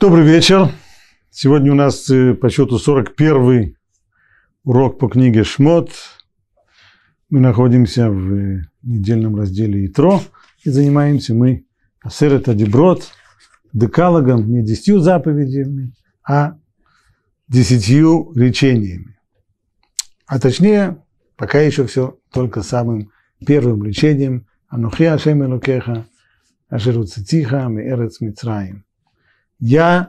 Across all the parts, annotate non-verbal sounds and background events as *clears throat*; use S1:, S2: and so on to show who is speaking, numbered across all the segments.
S1: Добрый вечер. Сегодня у нас э, по счету 41 урок по книге Шмот. Мы находимся в э, недельном разделе Итро и занимаемся мы Асерет Деброд декалогом, не десятью заповедями, а десятью речениями. А точнее, пока еще все только самым первым лечением. Анухи Ашем Элукеха, Ашеру Цитиха, Мицраим – я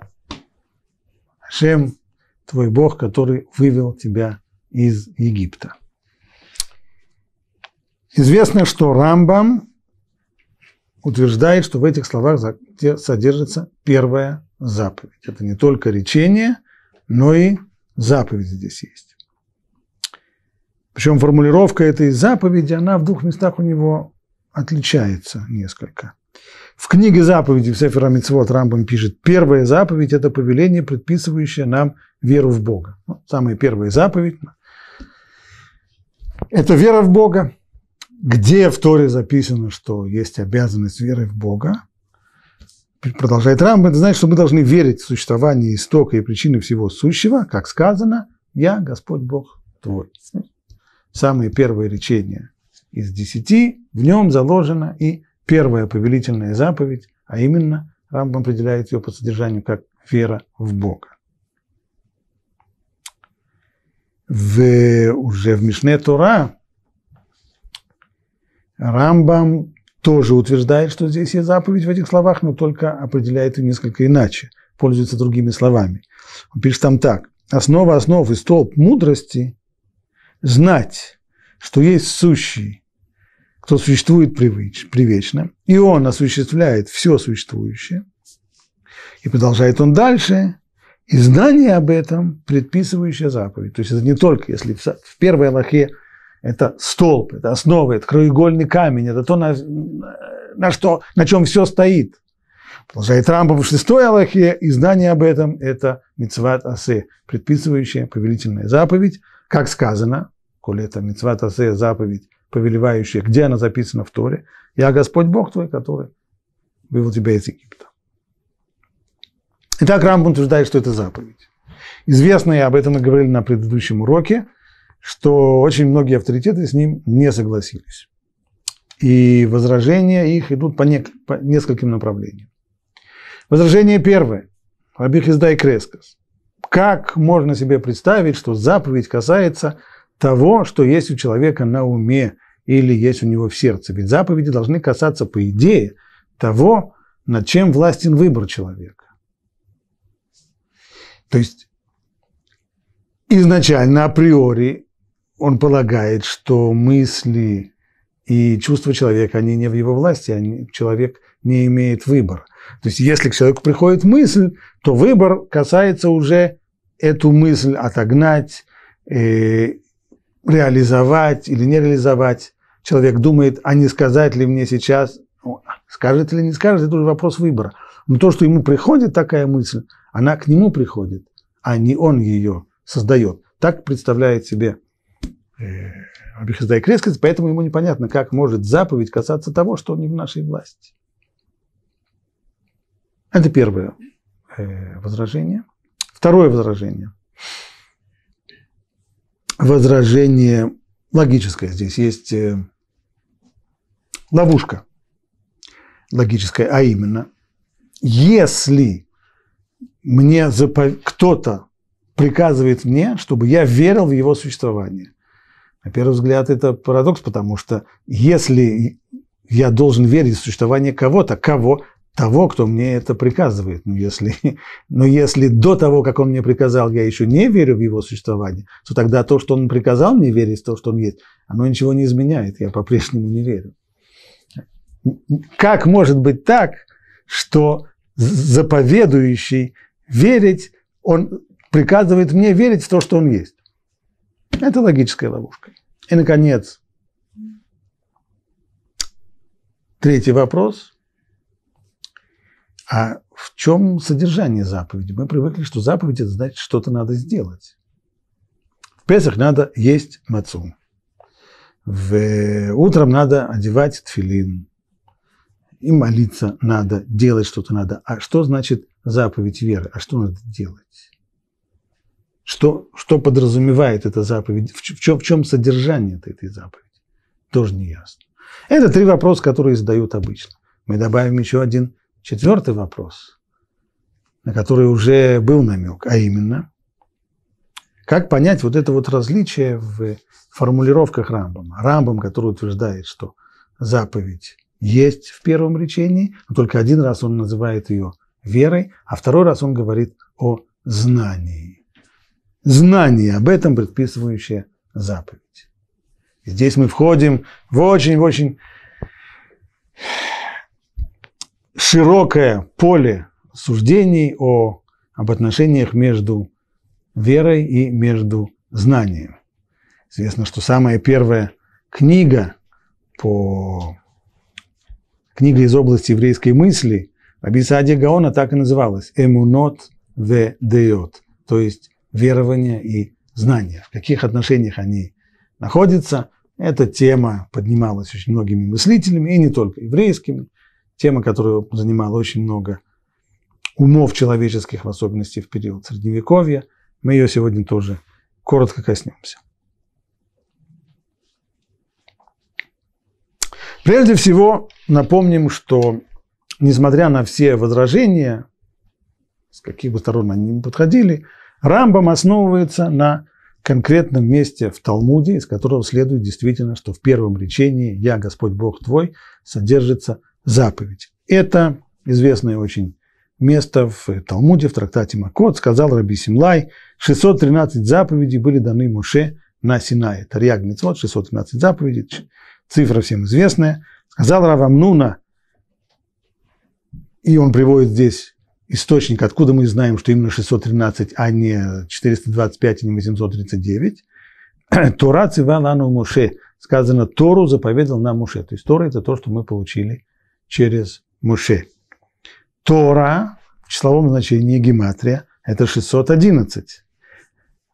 S1: Шем, твой Бог, который вывел тебя из Египта. Известно, что Рамбам утверждает, что в этих словах содержится первая заповедь. Это не только речение, но и заповедь здесь есть. Причем формулировка этой заповеди, она в двух местах у него отличается несколько. В книге заповеди в Сефера Мицвод Рамбам пишет, первая заповедь – это повеление, предписывающее нам веру в Бога. Ну, самая первая заповедь – это вера в Бога. Где в Торе записано, что есть обязанность веры в Бога? Продолжает Рамбам, это значит, что мы должны верить в существование истока и причины всего сущего, как сказано, «Я, Господь Бог твой». Самое первое речение из десяти, в нем заложено и первая повелительная заповедь, а именно Рамбам определяет ее по содержанию как вера в Бога. В, уже в Мишне Тора Рамбам тоже утверждает, что здесь есть заповедь в этих словах, но только определяет ее несколько иначе, пользуется другими словами. Он пишет там так. Основа основ и столб мудрости – знать, что есть сущий, кто существует привыч, привечно, и он осуществляет все существующее. И продолжает он дальше. И знание об этом предписывающая заповедь. То есть это не только, если в первой Аллахе это столб, это основа, это краеугольный камень, это то, на, на, что, на чем все стоит. Продолжает Рамбов в шестой Аллахе, и знание об этом – это мицват асе, предписывающая повелительная заповедь. Как сказано, коли это мицват асе, заповедь повелевающая, где она записана в Торе. Я Господь Бог твой, который вывел тебя из Египта. Итак, Рамбам утверждает, что это заповедь. Известно, и об этом мы говорили на предыдущем уроке, что очень многие авторитеты с ним не согласились. И возражения их идут по, не, по нескольким направлениям. Возражение первое. Рабих Издай Крескас. Как можно себе представить, что заповедь касается – того, что есть у человека на уме или есть у него в сердце. Ведь заповеди должны касаться, по идее, того, над чем властен выбор человека. То есть изначально, априори, он полагает, что мысли и чувства человека, они не в его власти, они, человек не имеет выбора. То есть если к человеку приходит мысль, то выбор касается уже эту мысль отогнать, э, реализовать или не реализовать. Человек думает, а не сказать ли мне сейчас, скажет или не скажет, это уже вопрос выбора. Но то, что ему приходит такая мысль, она к нему приходит, а не он ее создает. Так представляет себе э, Абихаздай Крескес, поэтому ему непонятно, как может заповедь касаться того, что он не в нашей власти. Это первое э, возражение. Второе возражение – возражение логическое. Здесь есть э, ловушка логическая, а именно, если мне запов... кто-то приказывает мне, чтобы я верил в его существование. На первый взгляд это парадокс, потому что если я должен верить в существование кого-то, кого, того, кто мне это приказывает. Но ну, если, *laughs* но если до того, как он мне приказал, я еще не верю в его существование, то тогда то, что он приказал мне верить, то, что он есть, оно ничего не изменяет. Я по-прежнему не верю. Как может быть так, что заповедующий верить, он приказывает мне верить в то, что он есть? Это логическая ловушка. И, наконец, третий вопрос – а в чем содержание заповеди? Мы привыкли, что заповедь – это значит, что-то надо сделать. В Песах надо есть мацу. В... Утром надо одевать тфилин. И молиться надо, делать что-то надо. А что значит заповедь веры? А что надо делать? Что, что подразумевает эта заповедь? В чем, в чем содержание этой заповеди? Тоже не ясно. Это три вопроса, которые задают обычно. Мы добавим еще один Четвертый вопрос, на который уже был намек, а именно, как понять вот это вот различие в формулировках Рамбама? Рамбам, который утверждает, что заповедь есть в первом речении, но только один раз он называет ее верой, а второй раз он говорит о знании. Знание об этом предписывающее заповедь. Здесь мы входим в очень-очень широкое поле суждений о, об отношениях между верой и между знанием. Известно, что самая первая книга по книга из области еврейской мысли Раби Саади Гаона так и называлась «Эмунот ве деот», то есть верование и знание, в каких отношениях они находятся. Эта тема поднималась очень многими мыслителями, и не только еврейскими тема, которая занимала очень много умов человеческих, в особенности в период Средневековья. Мы ее сегодня тоже коротко коснемся. Прежде всего, напомним, что несмотря на все возражения, с каких бы сторон они ни подходили, Рамбам основывается на конкретном месте в Талмуде, из которого следует действительно, что в первом речении «Я, Господь Бог твой» содержится – заповедь. Это известное очень место в Талмуде, в трактате Макот, сказал Раби Симлай, 613 заповедей были даны Муше на Синае. Тарьяг Мицвод, 613 заповедей, цифра всем известная. Сказал Равамнуна, и он приводит здесь источник, откуда мы знаем, что именно 613, а не 425, а не 839. *clears throat* Тора цивалану Муше Сказано, Тору заповедал нам Муше. То есть Тора – это то, что мы получили через Муше. Тора в числовом значении гематрия – это 611.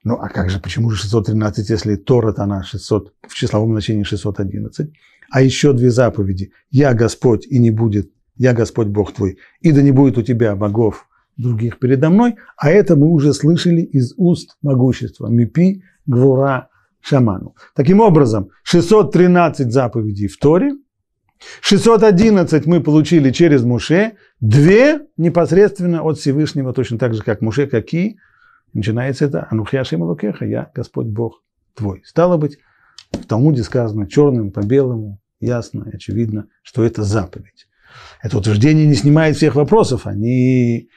S1: Ну а как же, почему же 613, если Тора -то она 600, в числовом значении 611? А еще две заповеди. «Я Господь, и не будет, я Господь Бог твой, и да не будет у тебя богов других передо мной». А это мы уже слышали из уст могущества. Мипи, Гвура, Шаману. Таким образом, 613 заповедей в Торе – 611 мы получили через Муше, две непосредственно от Всевышнего, точно так же, как Муше, какие. Начинается это Анухиашим Лукеха, я Господь Бог твой. Стало быть, в Талмуде сказано черным по белому, ясно и очевидно, что это заповедь. Это утверждение не снимает всех вопросов, они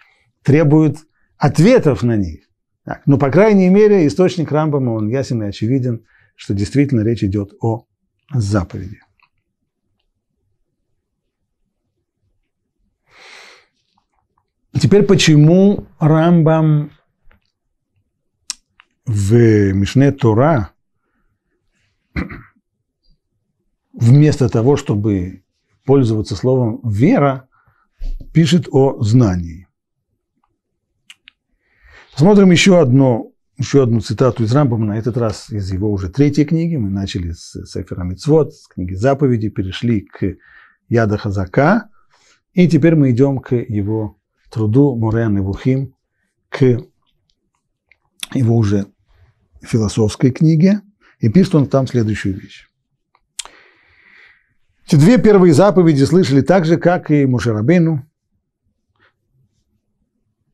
S1: требуют ответов на них. Так, но, ну, по крайней мере, источник Рамбама, он ясен и очевиден, что действительно речь идет о заповеди. Теперь почему Рамбам в Мишне Тора вместо того, чтобы пользоваться словом «вера», пишет о знании. Посмотрим еще одно еще одну цитату из Рамбама, на этот раз из его уже третьей книги. Мы начали с Сефера Мицвод, с книги заповеди, перешли к Яда Хазака, и теперь мы идем к его труду Морен и Вухим к его уже философской книге, и пишет он там следующую вещь. Эти две первые заповеди слышали так же, как и Мушарабейну.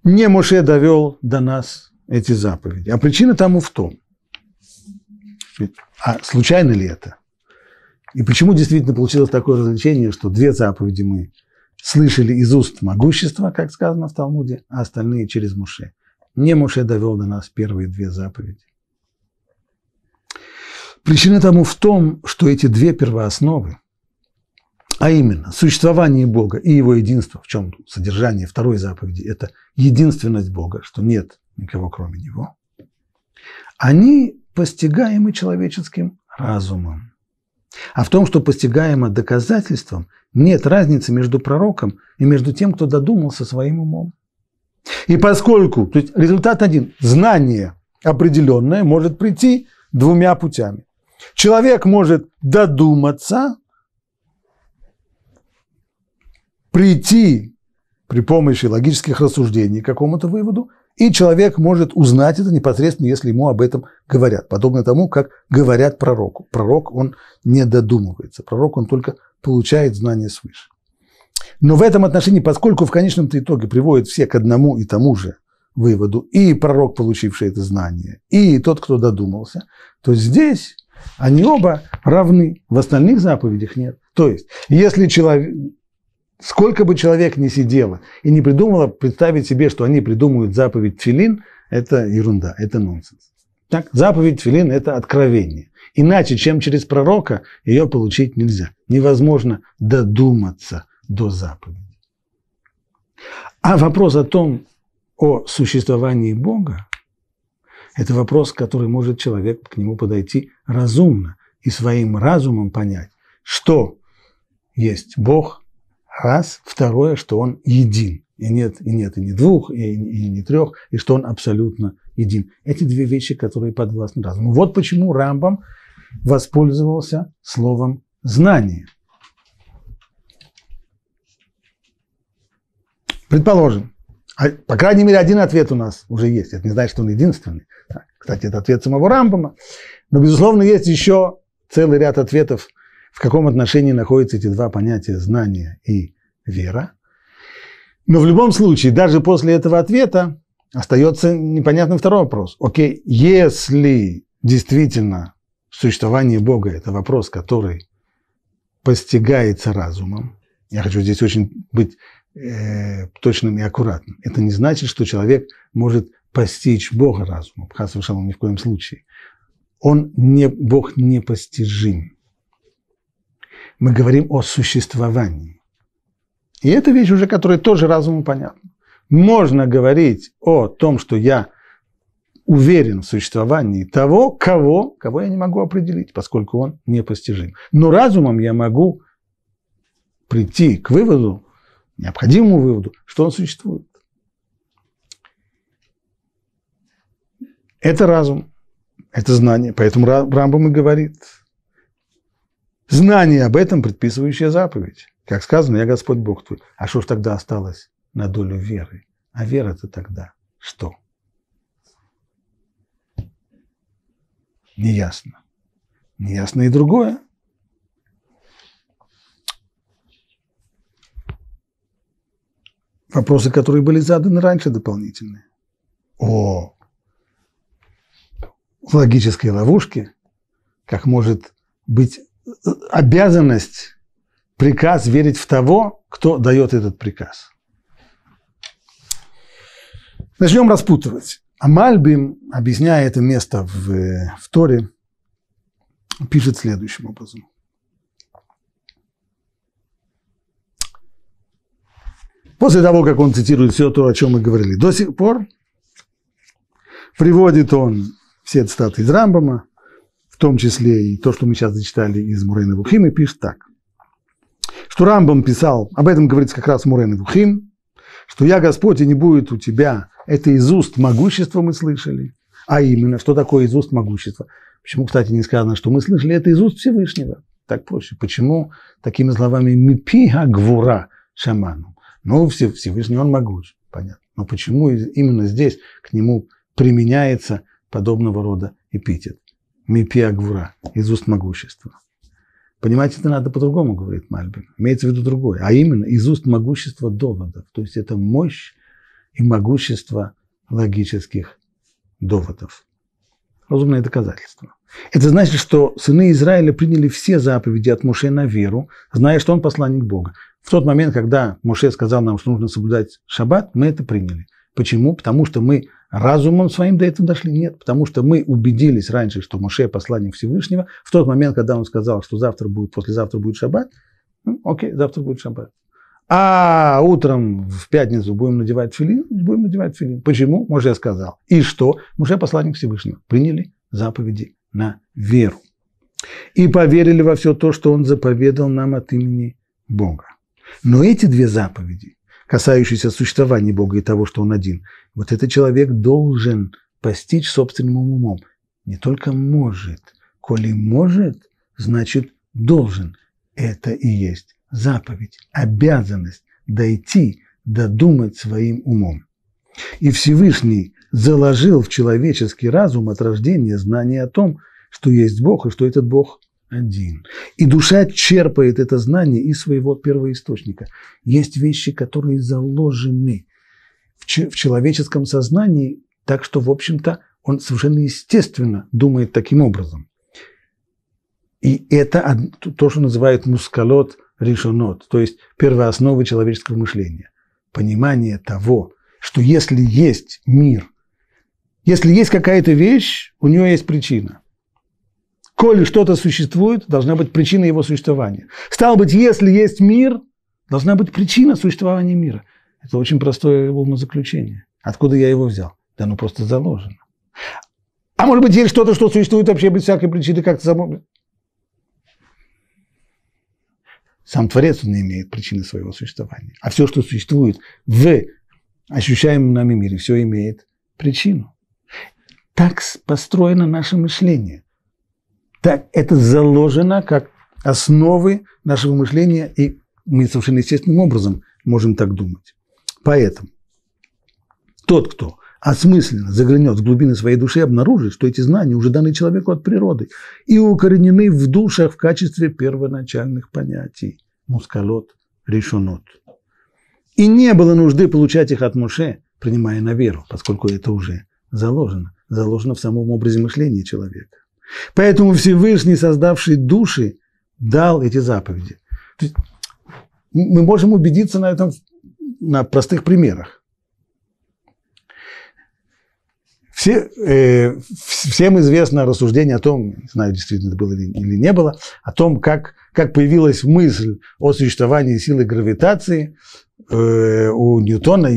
S1: Не Моше довел до нас эти заповеди. А причина тому в том, а случайно ли это? И почему действительно получилось такое развлечение, что две заповеди мы слышали из уст могущества, как сказано в Талмуде, а остальные через Муше. Не Муше довел до нас первые две заповеди. Причина тому в том, что эти две первоосновы, а именно существование Бога и его единство, в чем содержание второй заповеди, это единственность Бога, что нет никого кроме него, они постигаемы человеческим разумом. А в том, что постигаемо доказательством, нет разницы между пророком и между тем, кто додумался своим умом. И поскольку то есть результат один, знание определенное может прийти двумя путями. Человек может додуматься, прийти при помощи логических рассуждений к какому-то выводу и человек может узнать это непосредственно, если ему об этом говорят, подобно тому, как говорят пророку. Пророк, он не додумывается, пророк, он только получает знания свыше. Но в этом отношении, поскольку в конечном то итоге приводят все к одному и тому же выводу, и пророк, получивший это знание, и тот, кто додумался, то здесь они оба равны, в остальных заповедях нет. То есть, если человек, Сколько бы человек ни сидело и не придумало представить себе, что они придумают заповедь Филин, это ерунда, это нонсенс. Так, заповедь Филин – это откровение. Иначе, чем через пророка, ее получить нельзя. Невозможно додуматься до заповеди. А вопрос о том, о существовании Бога, это вопрос, который может человек к нему подойти разумно и своим разумом понять, что есть Бог, Раз. Второе, что он един. И нет, и нет, и не двух, и, и не трех, и что он абсолютно един. Эти две вещи, которые подвластны разуму. Ну вот почему Рамбам воспользовался словом «знание». Предположим, а, по крайней мере, один ответ у нас уже есть. Это не значит, что он единственный. Кстати, это ответ самого Рамбама. Но, безусловно, есть еще целый ряд ответов в каком отношении находятся эти два понятия знание и вера. Но в любом случае, даже после этого ответа остается непонятным второй вопрос. Окей, если действительно существование Бога – это вопрос, который постигается разумом, я хочу здесь очень быть э, точным и аккуратным. Это не значит, что человек может постичь Бога разумом. Хасов Шалом ни в коем случае. Он не, Бог непостижим мы говорим о существовании. И это вещь уже, которая тоже разуму понятна. Можно говорить о том, что я уверен в существовании того, кого, кого я не могу определить, поскольку он непостижим. Но разумом я могу прийти к выводу, необходимому выводу, что он существует. Это разум, это знание. Поэтому Рамбам и говорит – знание об этом предписывающая заповедь. Как сказано, я Господь Бог твой. А что ж тогда осталось на долю веры? А вера-то тогда что? Неясно. Неясно и другое. Вопросы, которые были заданы раньше, дополнительные. О логической ловушке, как может быть обязанность, приказ верить в того, кто дает этот приказ. Начнем распутывать. Амальбим, объясняя это место в, в Торе, пишет следующим образом. После того, как он цитирует все то, о чем мы говорили до сих пор, приводит он все цитаты из Рамбама, в том числе и то, что мы сейчас зачитали из Мурейна и пишет так, что Рамбам писал, об этом говорится как раз Мурейна Вухим, что «Я Господь, и не будет у тебя». Это из уст могущества мы слышали. А именно, что такое из уст могущества? Почему, кстати, не сказано, что мы слышали это из уст Всевышнего? Так проще. Почему такими словами «мипиха гвура» шаману? Ну, Всевышний, он могуч, понятно. Но почему именно здесь к нему применяется подобного рода эпитет? мипи агвура, из уст могущества. Понимаете, это надо по-другому, говорит Мальбин. Имеется в виду другое. А именно, из уст могущества доводов. То есть это мощь и могущество логических доводов. Разумное доказательство. Это значит, что сыны Израиля приняли все заповеди от Моше на веру, зная, что он посланник Бога. В тот момент, когда Моше сказал нам, что нужно соблюдать шаббат, мы это приняли – Почему? Потому что мы разумом своим до этого дошли? Нет. Потому что мы убедились раньше, что Моше – посланник Всевышнего. В тот момент, когда он сказал, что завтра будет, послезавтра будет шаббат, ну, окей, завтра будет шаббат. А утром в пятницу будем надевать филин? Будем надевать филин. Почему? Моше сказал. И что? Моше – посланник Всевышнего. Приняли заповеди на веру. И поверили во все то, что он заповедал нам от имени Бога. Но эти две заповеди касающийся существования Бога и того, что Он один. Вот этот человек должен постичь собственным умом. Не только может. Коли может, значит должен. Это и есть заповедь, обязанность дойти, додумать своим умом. И Всевышний заложил в человеческий разум от рождения знание о том, что есть Бог и что этот Бог один. И душа черпает это знание из своего первоисточника. Есть вещи, которые заложены в, человеческом сознании, так что, в общем-то, он совершенно естественно думает таким образом. И это то, что называют мускалот решенот, то есть первоосновы человеческого мышления. Понимание того, что если есть мир, если есть какая-то вещь, у нее есть причина – Коли что-то существует, должна быть причина его существования. Стало быть, если есть мир, должна быть причина существования мира. Это очень простое умозаключение. Откуда я его взял? Да ну просто заложено. А может быть, есть что-то, что существует вообще без всякой причины, как-то само... Сам Творец не имеет причины своего существования. А все, что существует в ощущаемом нами мире, все имеет причину. Так построено наше мышление. Так это заложено как основы нашего мышления, и мы совершенно естественным образом можем так думать. Поэтому тот, кто осмысленно заглянет в глубины своей души, обнаружит, что эти знания уже даны человеку от природы и укоренены в душах в качестве первоначальных понятий – мускалот, решунот. И не было нужды получать их от Муше, принимая на веру, поскольку это уже заложено, заложено в самом образе мышления человека. Поэтому Всевышний, создавший души, дал эти заповеди. мы можем убедиться на этом на простых примерах. Все, э, всем известно рассуждение о том, не знаю, действительно это было или не было, о том, как, как появилась мысль о существовании силы гравитации э, у Ньютона.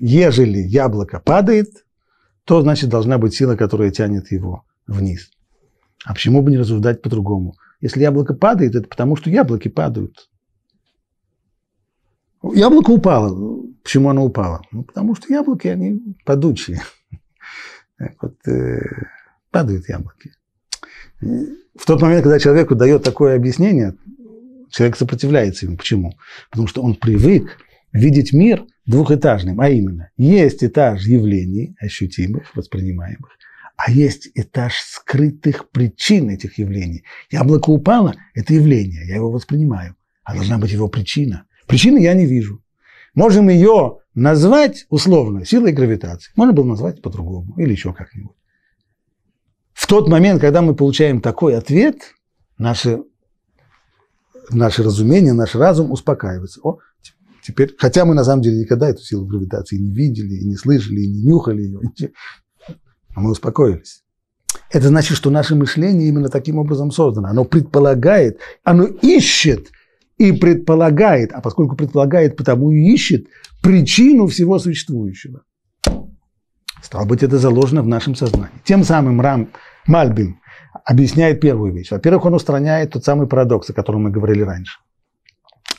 S1: Ежели яблоко падает, то значит должна быть сила, которая тянет его вниз. А почему бы не рассуждать по-другому? Если яблоко падает, это потому, что яблоки падают. Яблоко упало. Почему оно упало? Ну, потому что яблоки, они падучие. Так вот, э, падают яблоки. В тот момент, когда человеку дает такое объяснение, человек сопротивляется ему. Почему? Потому что он привык видеть мир двухэтажным, а именно есть этаж явлений ощутимых, воспринимаемых, а есть этаж скрытых причин этих явлений. Яблоко упало – это явление, я его воспринимаю, а должна быть его причина. Причины я не вижу. Можем ее назвать условно силой гравитации, можно было назвать по-другому или еще как-нибудь. В тот момент, когда мы получаем такой ответ, наши наше разумение, наш разум успокаивается. О, теперь, хотя мы на самом деле никогда эту силу гравитации не видели, и не слышали, и не нюхали ее, а мы успокоились. Это значит, что наше мышление именно таким образом создано. Оно предполагает, оно ищет и предполагает, а поскольку предполагает, потому и ищет причину всего существующего. Стало быть, это заложено в нашем сознании. Тем самым Рам Мальбин объясняет первую вещь. Во-первых, он устраняет тот самый парадокс, о котором мы говорили раньше.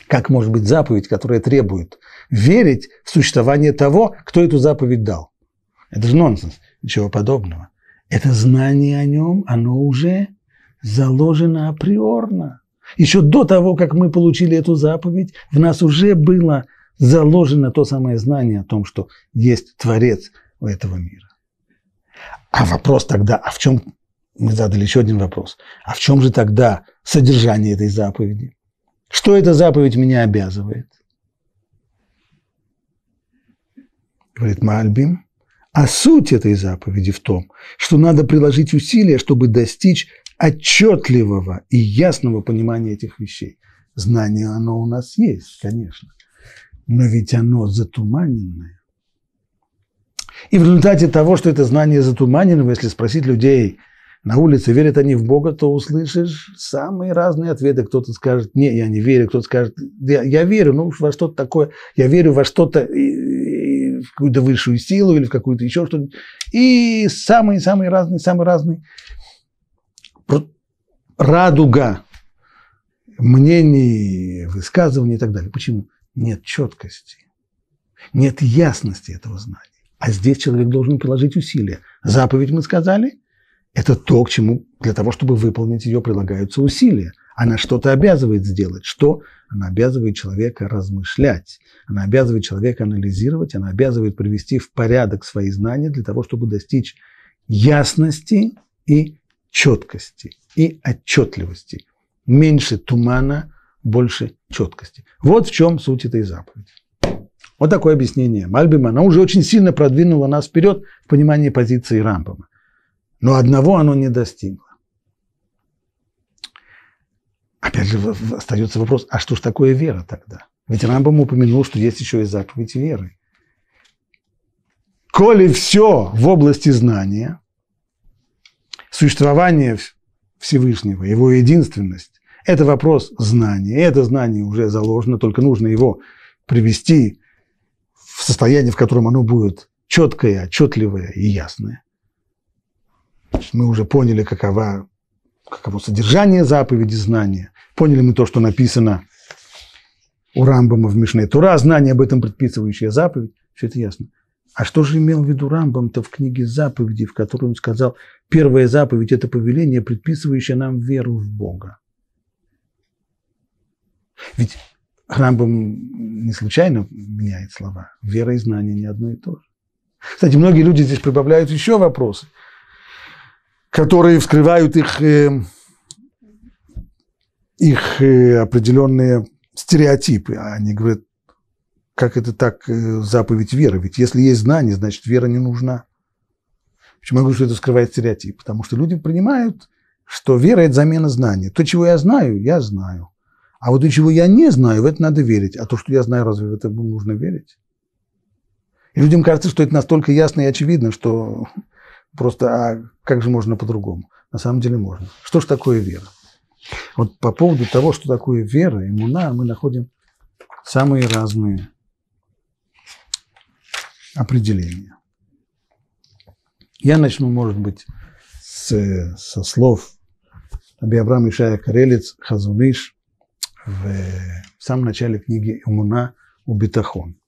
S1: Как может быть заповедь, которая требует верить в существование того, кто эту заповедь дал? Это же нонсенс. Ничего подобного. Это знание о нем, оно уже заложено априорно. Еще до того, как мы получили эту заповедь, в нас уже было заложено то самое знание о том, что есть Творец у этого мира. А вопрос тогда, а в чем, мы задали еще один вопрос, а в чем же тогда содержание этой заповеди? Что эта заповедь меня обязывает? Говорит Мальбим, а суть этой заповеди в том, что надо приложить усилия, чтобы достичь отчетливого и ясного понимания этих вещей. Знание оно у нас есть, конечно, но ведь оно затуманенное. И в результате того, что это знание затуманенное, если спросить людей на улице, верят они в Бога, то услышишь самые разные ответы. Кто-то скажет, «Нет, я не верю, кто-то скажет, я, я верю, ну во что-то такое, я верю во что-то в какую-то высшую силу или в какую-то еще что то И самые-самые разные, самые разные. Радуга мнений, высказываний и так далее. Почему? Нет четкости, нет ясности этого знания. А здесь человек должен приложить усилия. Заповедь мы сказали, это то, к чему для того, чтобы выполнить ее, прилагаются усилия – она что-то обязывает сделать. Что? Она обязывает человека размышлять. Она обязывает человека анализировать. Она обязывает привести в порядок свои знания для того, чтобы достичь ясности и четкости, и отчетливости. Меньше тумана, больше четкости. Вот в чем суть этой заповеди. Вот такое объяснение Мальбима. Оно уже очень сильно продвинуло нас вперед в понимании позиции Рамбама. Но одного оно не достигло. Опять же остается вопрос, а что ж такое вера тогда? Ведь Рамбам упомянул, что есть еще и заповедь веры. Коли все в области знания, существование Всевышнего, его единственность, это вопрос знания. И это знание уже заложено, только нужно его привести в состояние, в котором оно будет четкое, отчетливое и ясное. Мы уже поняли, какова каково содержание заповеди знания. Поняли мы то, что написано у Рамбама в Мишне. Тура, знание об этом предписывающая заповедь. Все это ясно. А что же имел в виду Рамбам-то в книге Заповеди, в которой он сказал, первая заповедь – это повеление, предписывающее нам веру в Бога? Ведь Рамбам не случайно меняет слова. Вера и знание не одно и то же. Кстати, многие люди здесь прибавляют еще вопросы – которые вскрывают их, э, их э, определенные стереотипы. А они говорят, как это так, э, заповедь веры? Ведь если есть знание, значит, вера не нужна. Почему я говорю, что это скрывает стереотип? Потому что люди принимают, что вера – это замена знания. То, чего я знаю, я знаю. А вот то, чего я не знаю, в это надо верить. А то, что я знаю, разве в это нужно верить? И людям кажется, что это настолько ясно и очевидно, что Просто, а как же можно по-другому? На самом деле можно. Что же такое вера? Вот по поводу того, что такое вера, иммуна, мы находим самые разные определения. Я начну, может быть, с, со слов Абиабрам Ишая Карелец Хазуныш в, в самом начале книги «Имуна у Бетахон».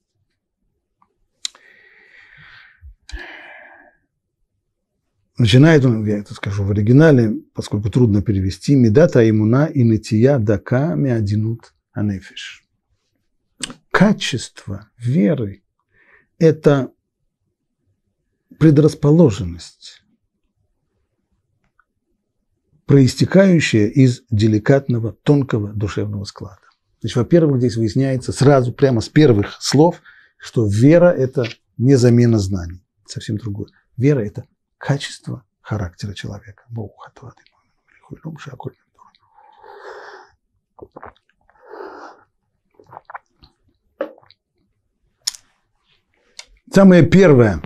S1: Начинает он, я это скажу в оригинале, поскольку трудно перевести, «Медата имуна и нытия дака миадинут анефиш». Качество веры – это предрасположенность, проистекающая из деликатного, тонкого душевного склада. Значит, во-первых, здесь выясняется сразу, прямо с первых слов, что вера – это не замена знаний, совсем другое. Вера – это качество характера человека. Самое первое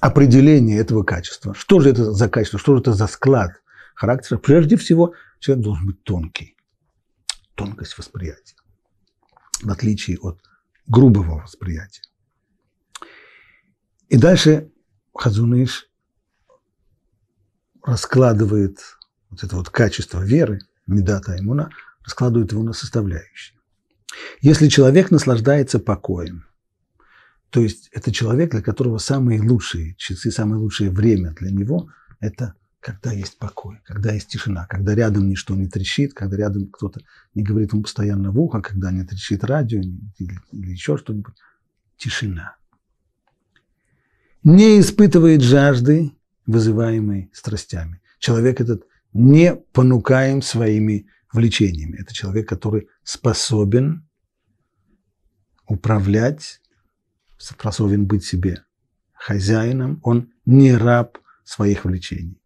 S1: определение этого качества. Что же это за качество, что же это за склад характера? Прежде всего, человек должен быть тонкий. Тонкость восприятия. В отличие от грубого восприятия. И дальше Хазуныш раскладывает вот это вот качество веры, медата иммуна, раскладывает его на составляющие. Если человек наслаждается покоем, то есть это человек, для которого самые лучшие часы, самое лучшее время для него – это когда есть покой, когда есть тишина, когда рядом ничто не трещит, когда рядом кто-то не говорит ему постоянно в ухо, когда не трещит радио или, или еще что-нибудь. Тишина – не испытывает жажды, вызываемой страстями. Человек этот не понукаем своими влечениями. Это человек, который способен управлять, способен быть себе хозяином, он не раб своих влечений.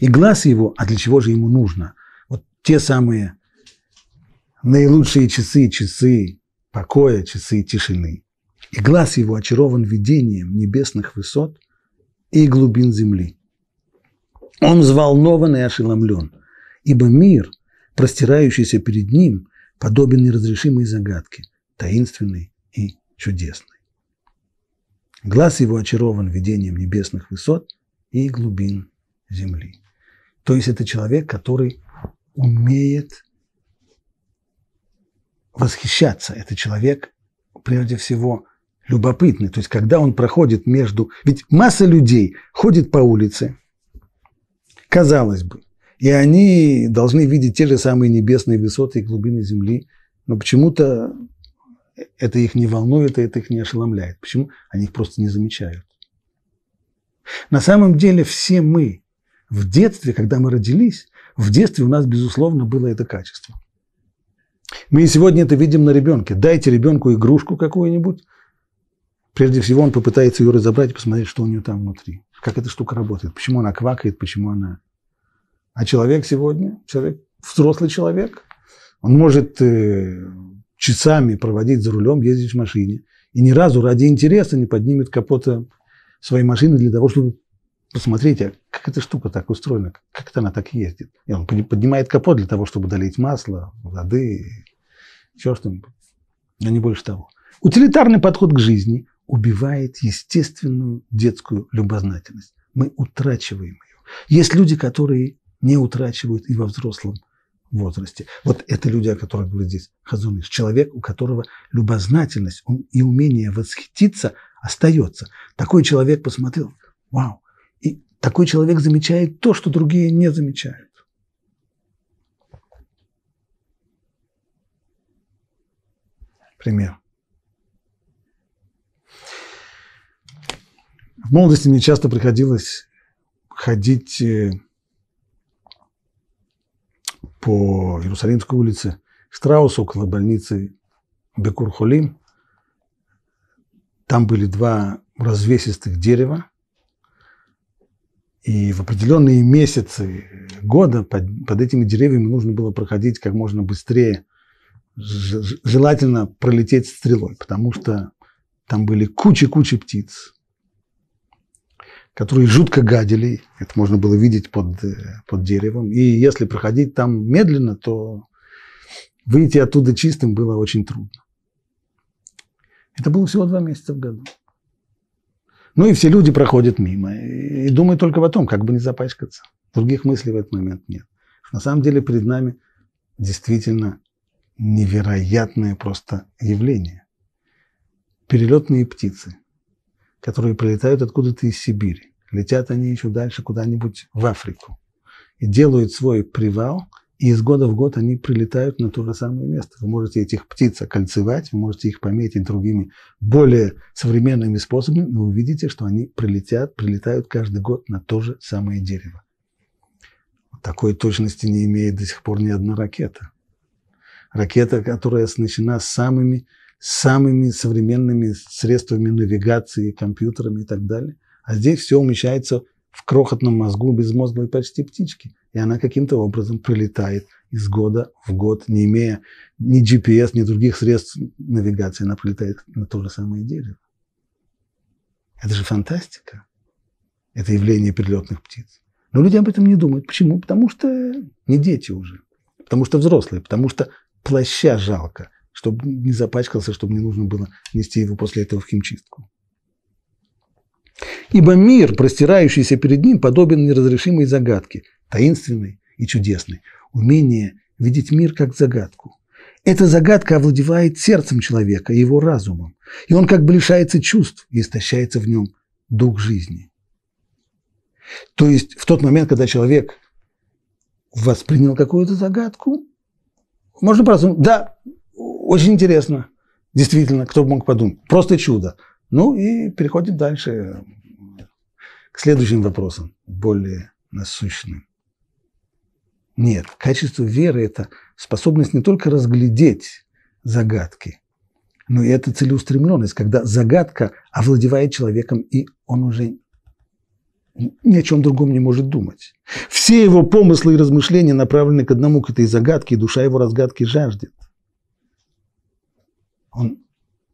S1: И глаз его, а для чего же ему нужно? Вот те самые наилучшие часы, часы покоя, часы тишины и глаз его очарован видением небесных высот и глубин земли. Он взволнован и ошеломлен, ибо мир, простирающийся перед ним, подобен неразрешимой загадке, таинственной и чудесной. Глаз его очарован видением небесных высот и глубин земли. То есть это человек, который умеет восхищаться. Это человек, прежде всего, любопытный. То есть, когда он проходит между... Ведь масса людей ходит по улице, казалось бы, и они должны видеть те же самые небесные высоты и глубины Земли, но почему-то это их не волнует, это их не ошеломляет. Почему? Они их просто не замечают. На самом деле все мы в детстве, когда мы родились, в детстве у нас, безусловно, было это качество. Мы и сегодня это видим на ребенке. Дайте ребенку игрушку какую-нибудь, Прежде всего он попытается ее разобрать и посмотреть, что у нее там внутри. Как эта штука работает, почему она квакает, почему она... А человек сегодня, человек, взрослый человек, он может э, часами проводить за рулем, ездить в машине, и ни разу ради интереса не поднимет капота своей машины для того, чтобы посмотреть, а как эта штука так устроена, как это она так ездит. И он поднимает капот для того, чтобы долить масло, воды, еще что-нибудь, но не больше того. Утилитарный подход к жизни – убивает естественную детскую любознательность. Мы утрачиваем ее. Есть люди, которые не утрачивают и во взрослом возрасте. Вот это люди, о которых говорит здесь Хазуныш. Человек, у которого любознательность и умение восхититься остается. Такой человек посмотрел, вау, и такой человек замечает то, что другие не замечают. Пример. молодости мне часто приходилось ходить э, по Иерусалимской улице Штраус около больницы Бекурхолим. Там были два развесистых дерева, и в определенные месяцы года под, под этими деревьями нужно было проходить как можно быстрее, желательно пролететь стрелой, потому что там были кучи-кучи птиц, которые жутко гадили. Это можно было видеть под, э, под деревом. И если проходить там медленно, то выйти оттуда чистым было очень трудно. Это было всего два месяца в году. Ну и все люди проходят мимо и думают только о том, как бы не запачкаться. Других мыслей в этот момент нет. На самом деле перед нами действительно невероятное просто явление. Перелетные птицы – которые прилетают откуда-то из Сибири. Летят они еще дальше куда-нибудь в Африку и делают свой привал, и из года в год они прилетают на то же самое место. Вы можете этих птиц окольцевать, вы можете их пометить другими более современными способами, но увидите, что они прилетят, прилетают каждый год на то же самое дерево. Такой точности не имеет до сих пор ни одна ракета. Ракета, которая оснащена самыми самыми современными средствами навигации, компьютерами и так далее. А здесь все умещается в крохотном мозгу безмозглой почти птички. И она каким-то образом пролетает из года в год, не имея ни GPS, ни других средств навигации. Она пролетает на то же самое дерево. Это же фантастика. Это явление перелетных птиц. Но люди об этом не думают. Почему? Потому что не дети уже. Потому что взрослые. Потому что плаща жалко чтобы не запачкался, чтобы не нужно было нести его после этого в химчистку. Ибо мир, простирающийся перед ним, подобен неразрешимой загадке, таинственной и чудесной. Умение видеть мир как загадку. Эта загадка овладевает сердцем человека, его разумом, и он как бы лишается чувств и истощается в нем дух жизни. То есть в тот момент, когда человек воспринял какую-то загадку, можно просто, да, очень интересно, действительно, кто бы мог подумать. Просто чудо. Ну и переходим дальше к следующим вопросам, более насущным. Нет, качество веры – это способность не только разглядеть загадки, но и это целеустремленность, когда загадка овладевает человеком, и он уже ни о чем другом не может думать. Все его помыслы и размышления направлены к одному, к этой загадке, и душа его разгадки жаждет. Он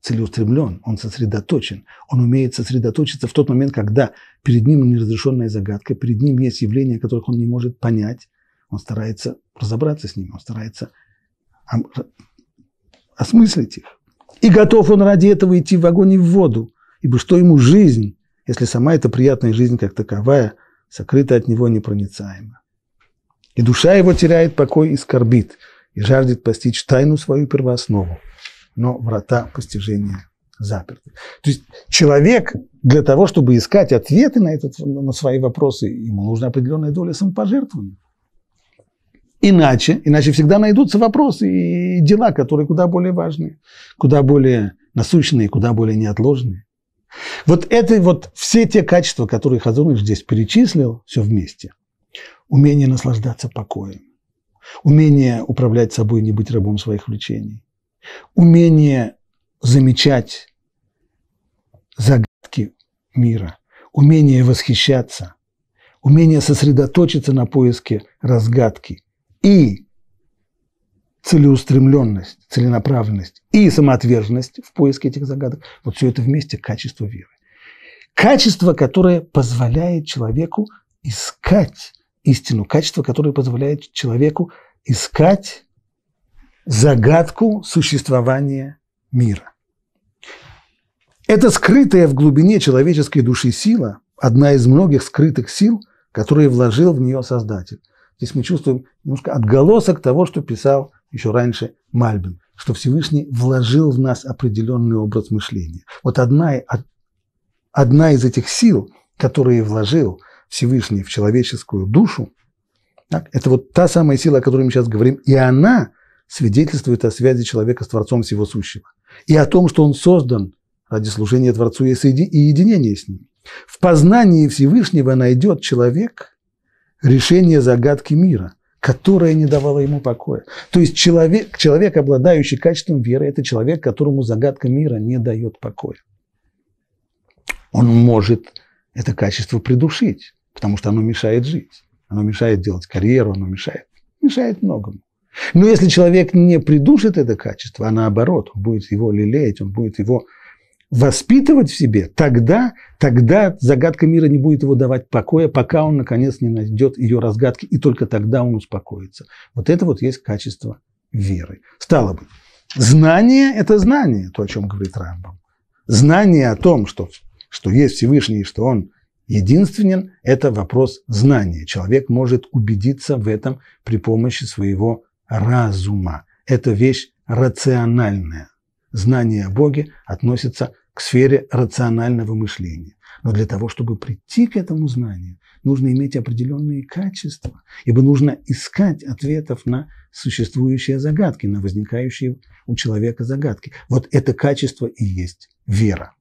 S1: целеустремлен, он сосредоточен, он умеет сосредоточиться в тот момент, когда перед ним неразрешенная загадка, перед ним есть явления, которых он не может понять, он старается разобраться с ними, он старается осмыслить их. И готов он ради этого идти в огонь и в воду, ибо что ему жизнь, если сама эта приятная жизнь как таковая сокрыта от него непроницаема. И душа его теряет покой и скорбит, и жаждет постичь тайну свою первооснову – но врата постижения заперты. То есть человек для того, чтобы искать ответы на, этот, на свои вопросы, ему нужна определенная доля самопожертвования. Иначе, иначе всегда найдутся вопросы и дела, которые куда более важны, куда более насущные, куда более неотложные. Вот это вот все те качества, которые Хазуныч здесь перечислил, все вместе. Умение наслаждаться покоем, умение управлять собой, не быть рабом своих влечений, умение замечать загадки мира, умение восхищаться, умение сосредоточиться на поиске разгадки и целеустремленность, целенаправленность и самоотверженность в поиске этих загадок. Вот все это вместе – качество веры. Качество, которое позволяет человеку искать истину. Качество, которое позволяет человеку искать загадку существования мира. Это скрытая в глубине человеческой души сила, одна из многих скрытых сил, которые вложил в нее Создатель. Здесь мы чувствуем немножко отголосок того, что писал еще раньше Мальбин, что Всевышний вложил в нас определенный образ мышления. Вот одна, одна из этих сил, которые вложил Всевышний в человеческую душу, так, это вот та самая сила, о которой мы сейчас говорим, и она свидетельствует о связи человека с Творцом всего сущего и о том, что он создан ради служения Творцу и единения с ним. В познании Всевышнего найдет человек решение загадки мира, которое не давало ему покоя. То есть человек, человек обладающий качеством веры, это человек, которому загадка мира не дает покоя. Он может это качество придушить, потому что оно мешает жить, оно мешает делать карьеру, оно мешает, мешает многому. Но если человек не придушит это качество, а наоборот, он будет его лелеять, он будет его воспитывать в себе, тогда, тогда загадка мира не будет его давать покоя, пока он, наконец, не найдет ее разгадки, и только тогда он успокоится. Вот это вот есть качество веры. Стало быть, знание – это знание, то, о чем говорит Рамбам. Знание о том, что, что есть Всевышний, и что он единственен – это вопрос знания. Человек может убедиться в этом при помощи своего разума. Это вещь рациональная. Знание о Боге относится к сфере рационального мышления. Но для того, чтобы прийти к этому знанию, нужно иметь определенные качества, ибо нужно искать ответов на существующие загадки, на возникающие у человека загадки. Вот это качество и есть вера.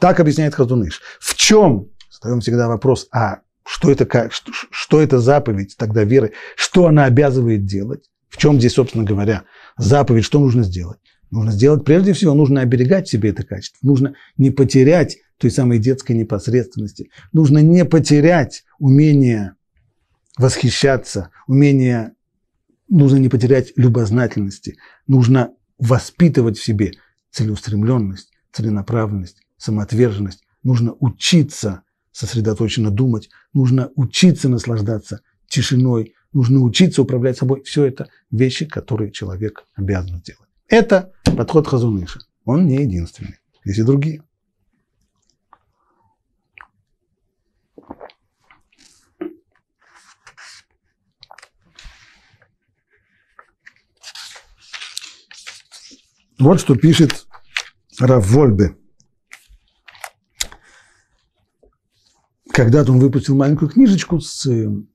S1: Так объясняет Хазуныш. В чем, задаем всегда вопрос, а что это, как, что, что это заповедь тогда веры, что она обязывает делать, в чем здесь, собственно говоря, заповедь, что нужно сделать. Нужно сделать, прежде всего, нужно оберегать в себе это качество, нужно не потерять той самой детской непосредственности, нужно не потерять умение восхищаться, умение, нужно не потерять любознательности, нужно воспитывать в себе целеустремленность, целенаправленность, самоотверженность, нужно учиться сосредоточенно думать, нужно учиться наслаждаться тишиной, нужно учиться управлять собой. Все это вещи, которые человек обязан делать Это подход Хазуныша. Он не единственный. Есть и другие. Вот что пишет Раввольбе. Когда-то он выпустил маленькую книжечку с эм,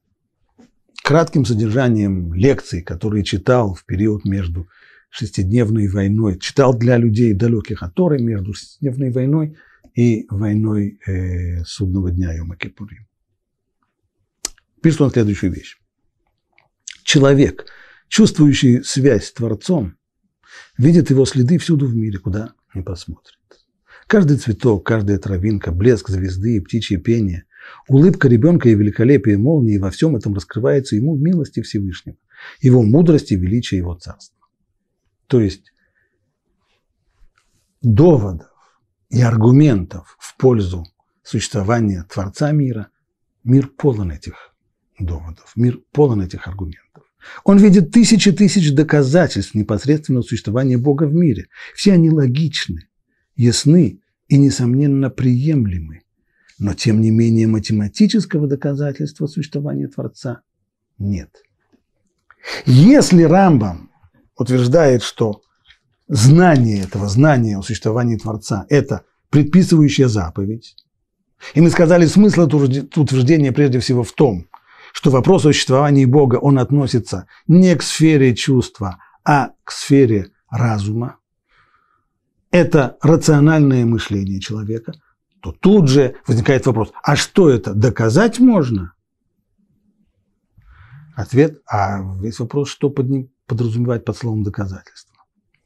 S1: кратким содержанием лекций, которые читал в период между шестидневной войной, читал для людей далеких от Торы между шестидневной войной и войной э, судного дня йома -Кипури. Пишет он следующую вещь. Человек, чувствующий связь с Творцом, видит его следы всюду в мире, куда не посмотрит. Каждый цветок, каждая травинка, блеск звезды и птичье пение Улыбка ребенка и великолепие молнии во всем этом раскрывается ему в милости Всевышнего, его мудрости, величия его царства. То есть доводов и аргументов в пользу существования Творца мира, мир полон этих доводов, мир полон этих аргументов. Он видит тысячи тысяч доказательств непосредственного существования Бога в мире. Все они логичны, ясны и, несомненно, приемлемы но, тем не менее, математического доказательства существования Творца нет. Если Рамбам утверждает, что знание этого, знание о существовании Творца – это предписывающая заповедь, и мы сказали, смысл этого утверждения прежде всего в том, что вопрос о существовании Бога, он относится не к сфере чувства, а к сфере разума. Это рациональное мышление человека – то тут же возникает вопрос, а что это, доказать можно? Ответ, а весь вопрос, что под ним подразумевать под словом доказательство.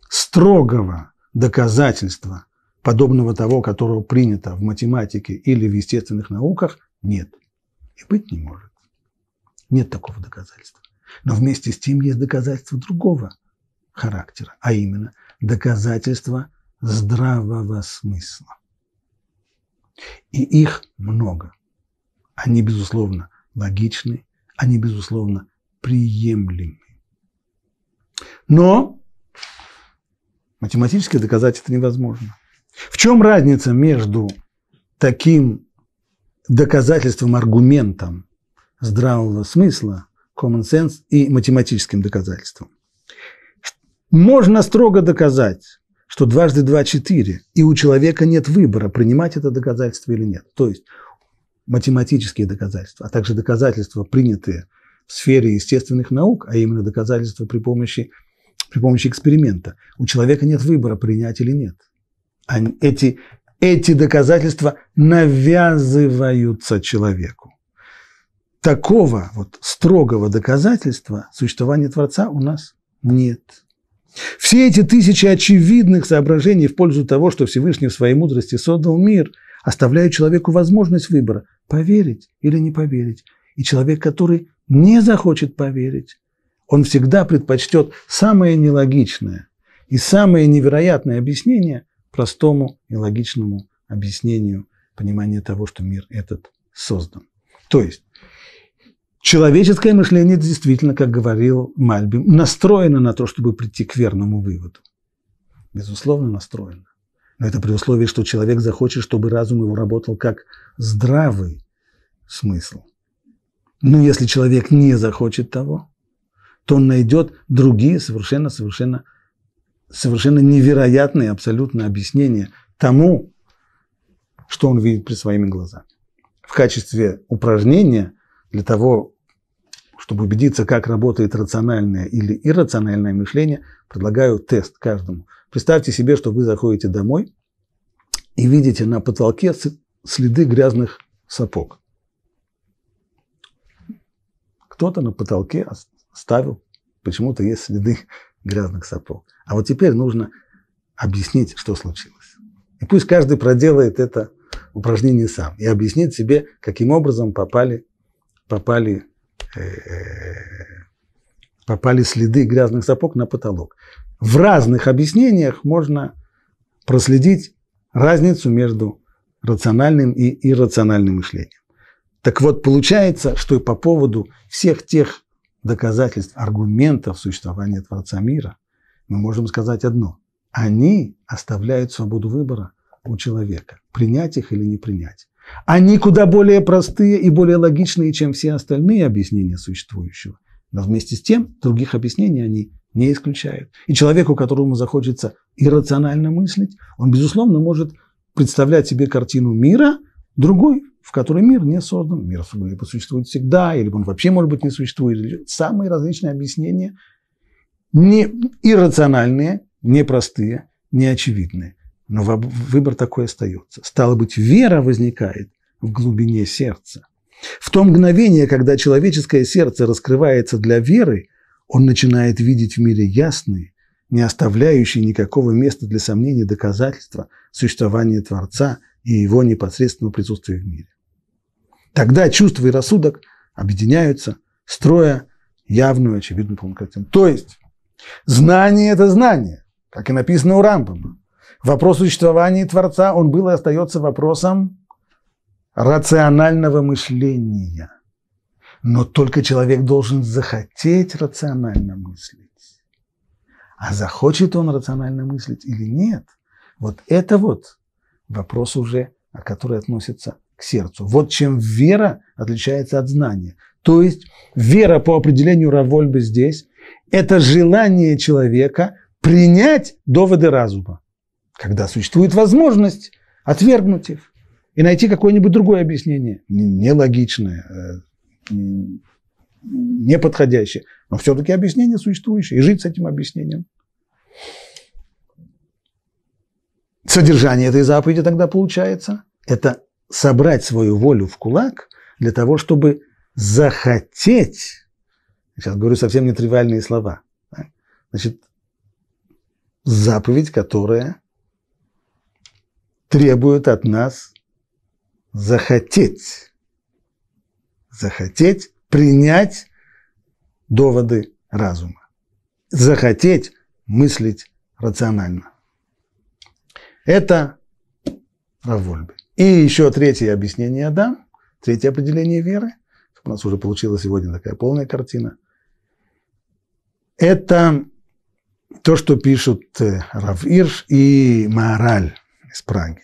S1: Строгого доказательства, подобного того, которого принято в математике или в естественных науках, нет. И быть не может. Нет такого доказательства. Но вместе с тем есть доказательства другого характера, а именно доказательства здравого смысла. И их много. Они, безусловно, логичны, они, безусловно, приемлемы. Но математически доказать это невозможно. В чем разница между таким доказательством, аргументом здравого смысла, common sense, и математическим доказательством? Можно строго доказать, что дважды два – четыре, и у человека нет выбора, принимать это доказательство или нет. То есть математические доказательства, а также доказательства, принятые в сфере естественных наук, а именно доказательства при помощи, при помощи эксперимента. У человека нет выбора, принять или нет. Они, эти, эти доказательства навязываются человеку. Такого вот строгого доказательства существования Творца у нас нет. Все эти тысячи очевидных соображений в пользу того, что Всевышний в своей мудрости создал мир, оставляют человеку возможность выбора – поверить или не поверить. И человек, который не захочет поверить, он всегда предпочтет самое нелогичное и самое невероятное объяснение простому и логичному объяснению понимания того, что мир этот создан. То есть Человеческое мышление действительно, как говорил Мальбим, настроено на то, чтобы прийти к верному выводу. Безусловно, настроено. Но это при условии, что человек захочет, чтобы разум его работал как здравый смысл. Но если человек не захочет того, то он найдет другие совершенно-совершенно совершенно невероятные абсолютно объяснения тому, что он видит при своими глазами. В качестве упражнения для того, чтобы убедиться, как работает рациональное или иррациональное мышление, предлагаю тест каждому. Представьте себе, что вы заходите домой и видите на потолке следы грязных сапог. Кто-то на потолке оставил, почему-то есть следы *laughs* грязных сапог. А вот теперь нужно объяснить, что случилось. И пусть каждый проделает это упражнение сам и объяснит себе, каким образом попали, попали Э, попали следы грязных сапог на потолок. В разных объяснениях можно проследить разницу между рациональным и иррациональным мышлением. Так вот, получается, что и по поводу всех тех доказательств, аргументов существования Творца мира, мы можем сказать одно. Они оставляют свободу выбора у человека, принять их или не принять. Они куда более простые и более логичные, чем все остальные объяснения существующего. Но вместе с тем других объяснений они не исключают. И человеку, которому захочется иррационально мыслить, он, безусловно, может представлять себе картину мира другой, в которой мир не создан. Мир либо существует всегда, или он вообще, может быть, не существует. Самые различные объяснения не иррациональные, непростые, неочевидные. Но выбор такой остается. Стало быть, вера возникает в глубине сердца. В то мгновение, когда человеческое сердце раскрывается для веры, он начинает видеть в мире ясные, не оставляющие никакого места для сомнений доказательства существования Творца и его непосредственного присутствия в мире. Тогда чувства и рассудок объединяются, строя явную очевидную полную картину. То есть знание – это знание, как и написано у Рамбама. Вопрос существования Творца, он был и остается вопросом рационального мышления. Но только человек должен захотеть рационально мыслить. А захочет он рационально мыслить или нет, вот это вот вопрос уже, который относится к сердцу. Вот чем вера отличается от знания. То есть вера по определению Равольбы здесь – это желание человека принять доводы разума. Когда существует возможность отвергнуть их и найти какое-нибудь другое объяснение, нелогичное, э, неподходящее, но все-таки объяснение существующее, и жить с этим объяснением. Содержание этой заповеди тогда получается – это собрать свою волю в кулак для того, чтобы захотеть, сейчас говорю совсем нетривиальные слова, значит, заповедь, которая требует от нас захотеть. Захотеть принять доводы разума. Захотеть мыслить рационально. Это Равольбе. И еще третье объяснение дам, третье определение веры. У нас уже получилась сегодня такая полная картина. Это то, что пишут э, Равирш и Маараль из Праги.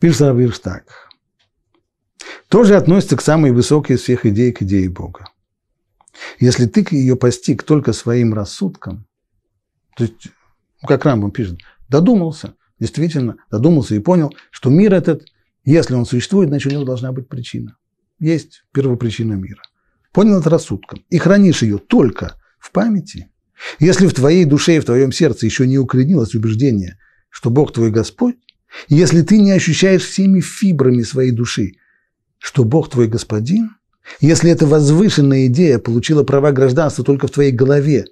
S1: Пишет Равирш так. Тоже относится к самой высокой из всех идей, к идее Бога. Если ты ее постиг только своим рассудком, то есть, ну, как Рамбам пишет, додумался, действительно, додумался и понял, что мир этот, если он существует, значит, у него должна быть причина. Есть первопричина мира понял это рассудком, и хранишь ее только в памяти, если в твоей душе и в твоем сердце еще не укоренилось убеждение, что Бог твой Господь, если ты не ощущаешь всеми фибрами своей души, что Бог твой Господин, если эта возвышенная идея получила права гражданства только в твоей голове,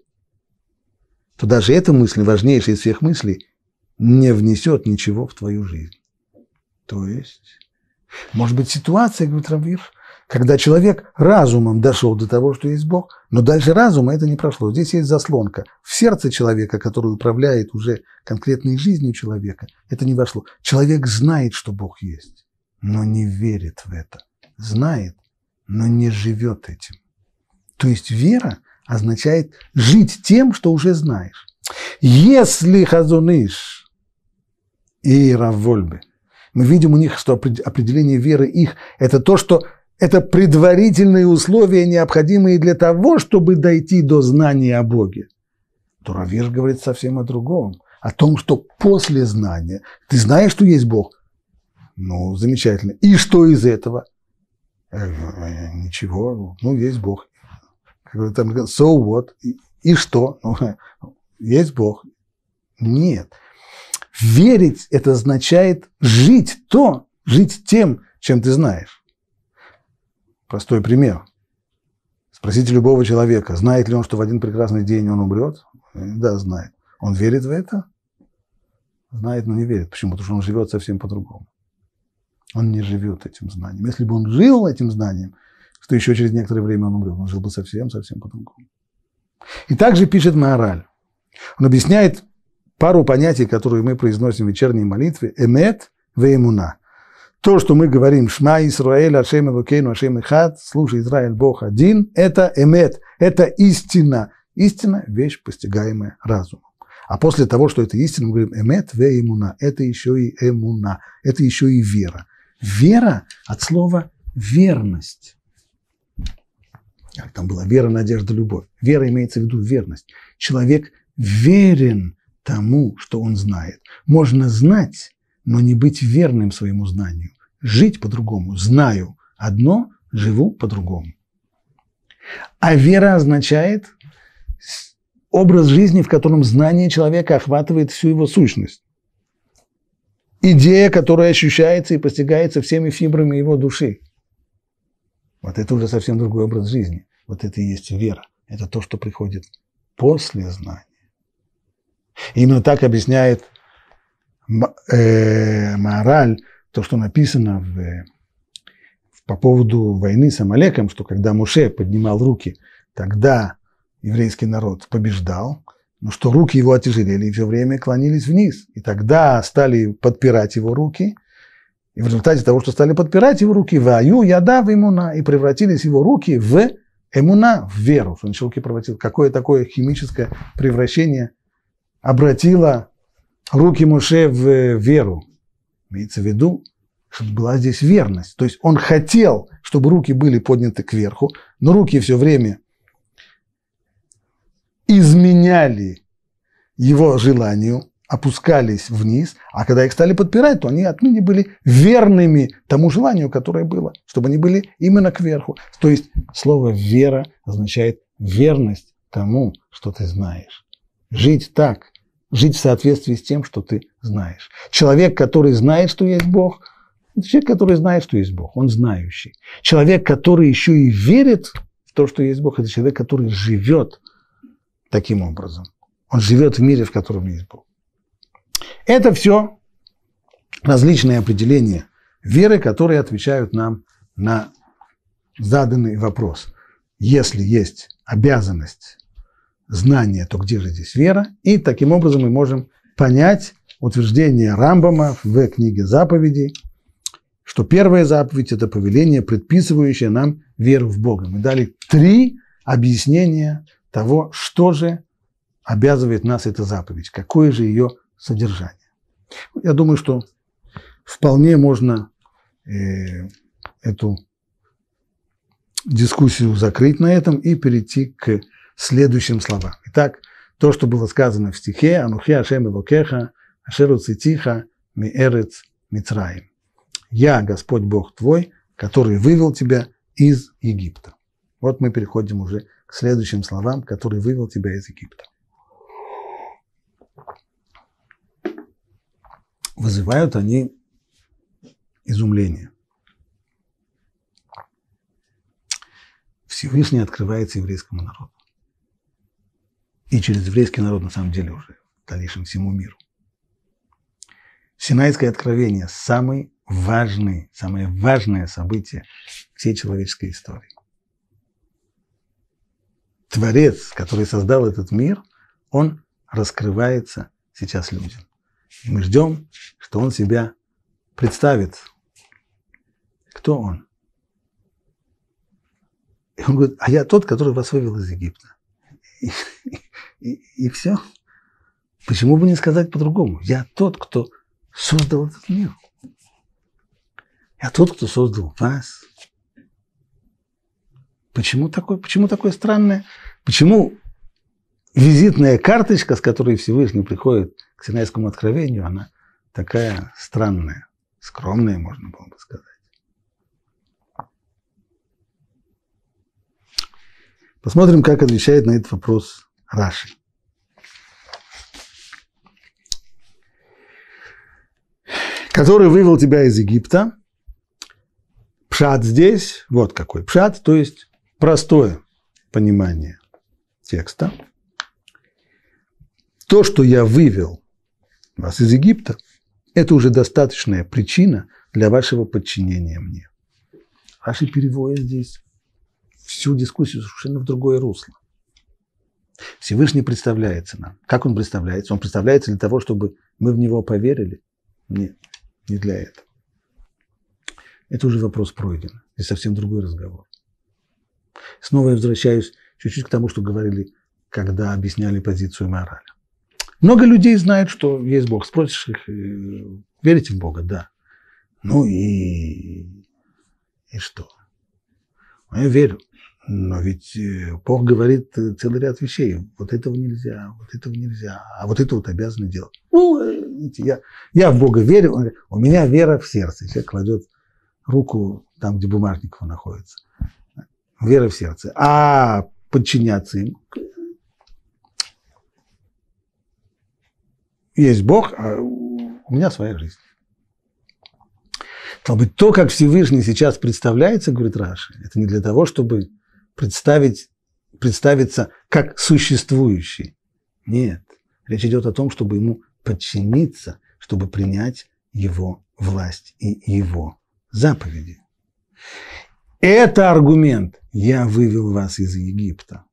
S1: то даже эта мысль, важнейшая из всех мыслей, не внесет ничего в твою жизнь. То есть, может быть, ситуация, говорит Равир, когда человек разумом дошел до того, что есть Бог, но дальше разума это не прошло. Здесь есть заслонка. В сердце человека, который управляет уже конкретной жизнью человека, это не вошло. Человек знает, что Бог есть, но не верит в это. Знает, но не живет этим. То есть вера означает жить тем, что уже знаешь. Если Хазуныш и Раввольбе, мы видим у них, что определение веры их – это то, что это предварительные условия, необходимые для того, чтобы дойти до знания о Боге. Туравир говорит совсем о другом, о том, что после знания ты знаешь, что есть Бог. Ну, замечательно. И что из этого? Э, ничего, ну, есть Бог. Там, so what? И что? Ну, *laughs* есть Бог. Нет. Верить – это означает жить то, жить тем, чем ты знаешь. Простой пример. Спросите любого человека, знает ли он, что в один прекрасный день он умрет? Да, знает. Он верит в это? Знает, но не верит. Почему? Потому что он живет совсем по-другому. Он не живет этим знанием. Если бы он жил этим знанием, что еще через некоторое время он умрет, он жил бы совсем-совсем по-другому. И также пишет Маораль. Он объясняет пару понятий, которые мы произносим в вечерней молитве. Эмет веймуна то, что мы говорим, Шма Исраэль, Ашем Элукейну, Ашем Ихат, слушай, Израиль, Бог один, это эмет, это истина. Истина – вещь, постигаемая разумом. А после того, что это истина, мы говорим эмет ве имуна. Это еще и эмуна, это еще и вера. Вера от слова верность. Как там была вера, надежда, любовь. Вера имеется в виду верность. Человек верен тому, что он знает. Можно знать, но не быть верным своему знанию. Жить по-другому. Знаю одно, живу по-другому. А вера означает образ жизни, в котором знание человека охватывает всю его сущность. Идея, которая ощущается и постигается всеми фибрами его души. Вот это уже совсем другой образ жизни. Вот это и есть вера. Это то, что приходит после знания. Именно так объясняет э, Маораль, то, что написано в, по поводу войны с Амалеком, что когда Муше поднимал руки, тогда еврейский народ побеждал, но что руки его отяжелели и все время клонились вниз. И тогда стали подпирать его руки, и в результате того, что стали подпирать его руки, в ваю яда в имуна, и превратились его руки в эмуна, в веру, что он руки превратил. Какое такое химическое превращение обратило руки Моше в э, веру. Имеется в виду, чтобы была здесь верность. То есть он хотел, чтобы руки были подняты кверху, но руки все время изменяли его желанию, опускались вниз, а когда их стали подпирать, то они отныне ну, были верными тому желанию, которое было, чтобы они были именно кверху. То есть слово «вера» означает верность тому, что ты знаешь. Жить так, жить в соответствии с тем, что ты знаешь. Человек, который знает, что есть Бог, это человек, который знает, что есть Бог, он знающий. Человек, который еще и верит в то, что есть Бог, это человек, который живет таким образом. Он живет в мире, в котором есть Бог. Это все различные определения веры, которые отвечают нам на заданный вопрос. Если есть обязанность знание, то где же здесь вера? И таким образом мы можем понять утверждение Рамбама в книге заповедей, что первая заповедь – это повеление, предписывающее нам веру в Бога. Мы дали три объяснения того, что же обязывает нас эта заповедь, какое же ее содержание. Я думаю, что вполне можно э, эту дискуссию закрыть на этом и перейти к следующим словам. Итак, то, что было сказано в стихе «Анухи Ашем Элокеха, Ашеру Цитиха, Миэрец Митраим». «Я, Господь Бог твой, который вывел тебя из Египта». Вот мы переходим уже к следующим словам, который вывел тебя из Египта. Вызывают они изумление. Всевышний открывается еврейскому народу и через еврейский народ, на самом деле, уже в дальнейшем всему миру. Синайское откровение – самый важный, самое важное событие всей человеческой истории. Творец, который создал этот мир, он раскрывается сейчас людям. И мы ждем, что он себя представит. Кто он? И он говорит, а я тот, который вас вывел из Египта и, и, и все. Почему бы не сказать по-другому? Я тот, кто создал этот мир. Я тот, кто создал вас. Почему такое, почему такое странное? Почему визитная карточка, с которой Всевышний приходит к Синайскому откровению, она такая странная, скромная, можно было бы сказать. Посмотрим, как отвечает на этот вопрос Раши. Который вывел тебя из Египта. Пшат здесь, вот какой пшат, то есть простое понимание текста. То, что я вывел вас из Египта, это уже достаточная причина для вашего подчинения мне. Ваши переводы здесь всю дискуссию совершенно в другое русло. Всевышний представляется нам. Как он представляется? Он представляется для того, чтобы мы в него поверили? Нет, не для этого. Это уже вопрос пройден. Здесь совсем другой разговор. Снова я возвращаюсь чуть-чуть к тому, что говорили, когда объясняли позицию морали. Много людей знают, что есть Бог. Спросишь их, э, верите в Бога? Да. Ну и, и что? Ну, я верю. Но ведь э, Бог говорит э, целый ряд вещей. Вот этого нельзя, вот этого нельзя, а вот это вот обязаны делать. Ну, э, я, я в Бога верю, он, у меня вера в сердце. Человек кладет руку там, где бумажник его находится. Вера в сердце. А подчиняться им. Есть Бог, а у меня своя жизнь. Стало быть, то, как Всевышний сейчас представляется, говорит Раши, это не для того, чтобы представить, представиться как существующий. Нет. Речь идет о том, чтобы ему подчиниться, чтобы принять его власть и его заповеди. Это аргумент. Я вывел вас из Египта.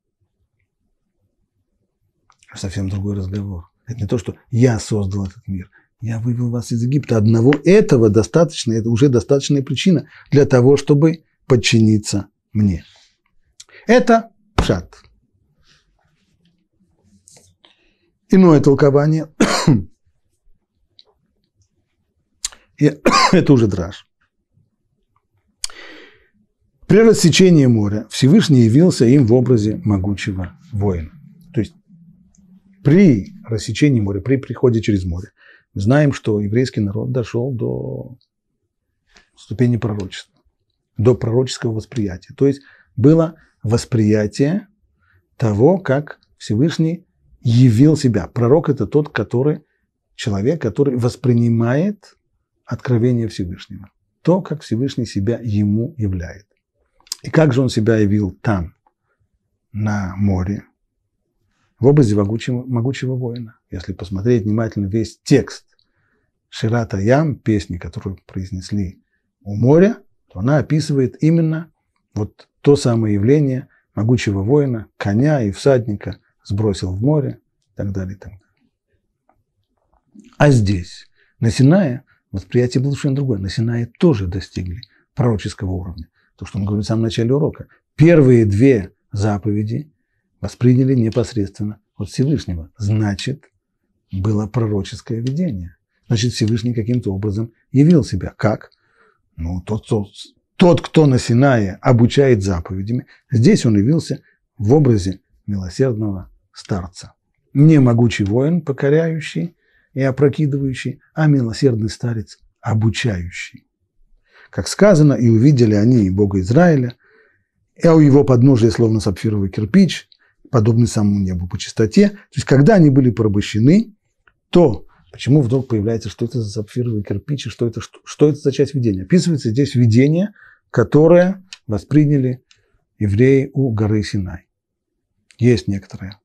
S1: Совсем другой разговор. Это не то, что я создал этот мир. Я вывел вас из Египта. Одного этого достаточно, это уже достаточная причина для того, чтобы подчиниться мне. Это пшат. Иное толкование. И *coughs* это уже драж. При рассечении моря Всевышний явился им в образе могучего воина. То есть при рассечении моря, при приходе через море, мы знаем, что еврейский народ дошел до ступени пророчества, до пророческого восприятия. То есть было восприятие того, как Всевышний явил себя. Пророк – это тот, который, человек, который воспринимает откровение Всевышнего. То, как Всевышний себя ему являет. И как же он себя явил там, на море, в образе могучего, могучего воина. Если посмотреть внимательно весь текст Ширата Ям, песни, которую произнесли у моря, то она описывает именно вот то самое явление могучего воина, коня и всадника сбросил в море и так далее. И так далее. А здесь, на Синае, восприятие было совершенно другое. На Синае тоже достигли пророческого уровня. То, что мы говорили в самом начале урока. Первые две заповеди восприняли непосредственно от Всевышнего. Значит, было пророческое видение. Значит, Всевышний каким-то образом явил себя. Как? Ну, тот, кто тот, кто на Синае обучает заповедями, здесь он явился в образе милосердного старца. Не могучий воин, покоряющий и опрокидывающий, а милосердный старец, обучающий. Как сказано, и увидели они и Бога Израиля, и у его подножия словно сапфировый кирпич, подобный самому небу по чистоте. То есть, когда они были порабощены, то почему вдруг появляется, что это за сапфировый кирпич, и что это, что, что это за часть видения? Описывается здесь видение – которое восприняли евреи у горы Синай. Есть некоторые.